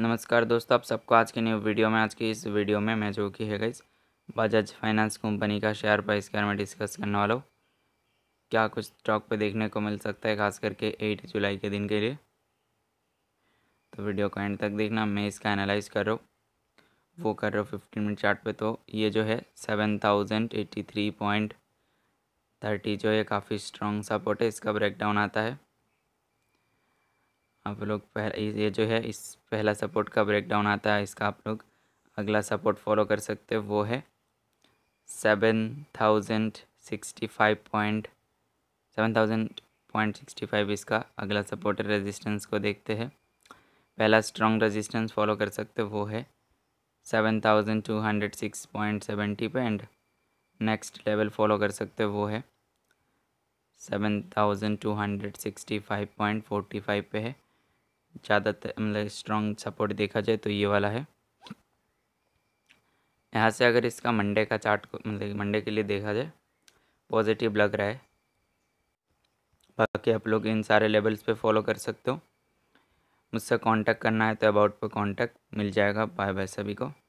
नमस्कार दोस्तों आप सबको आज के न्यू वीडियो में आज की इस वीडियो में मैं जो कि है गई बजाज फाइनेंस कंपनी का शेयर प्राइस के बारे में डिस्कस करने वाला हूँ क्या कुछ स्टॉक पे देखने को मिल सकता है खास करके एट जुलाई के दिन के लिए तो वीडियो को एंड तक देखना मैं इसका एनालाइज कर रहा हूँ वो कर रहा हूँ फिफ्टीन मिनट चार्ट पे तो ये जो है seven thousand eighty three point thirty जो है काफ़ी स्ट्रॉन्ग सपोर्ट है इसका ब्रेकडाउन आता है आप लोग पहले ये जो है इस पहला सपोर्ट का ब्रेकडाउन आता है इसका आप लोग अगला सपोर्ट फॉलो कर सकते हो वो है seven thousand sixty five point seven thousand point sixty five इसका अगला सपोर्ट रेजिस्टेंस को देखते हैं पहला स्ट्रॉन्ग रेजिस्टेंस फॉलो कर सकते हो वो है seven thousand two hundred six point seventy पे एंड नेक्स्ट लेवल फॉलो कर सकते हो वो है seven thousand two hundred sixty five point forty five पे है ज़्यादातर मतलब स्ट्रॉन्ग सपोर्ट देखा जाए तो ये वाला है यहाँ से अगर इसका मंडे का चार्ट मतलब मंडे के लिए देखा जाए पॉजिटिव लग रहा है बाकी आप लोग इन सारे लेवल्स पे फॉलो कर सकते हो मुझसे कांटेक्ट करना है तो अबाउट पे कांटेक्ट मिल जाएगा बाय बाय सभी को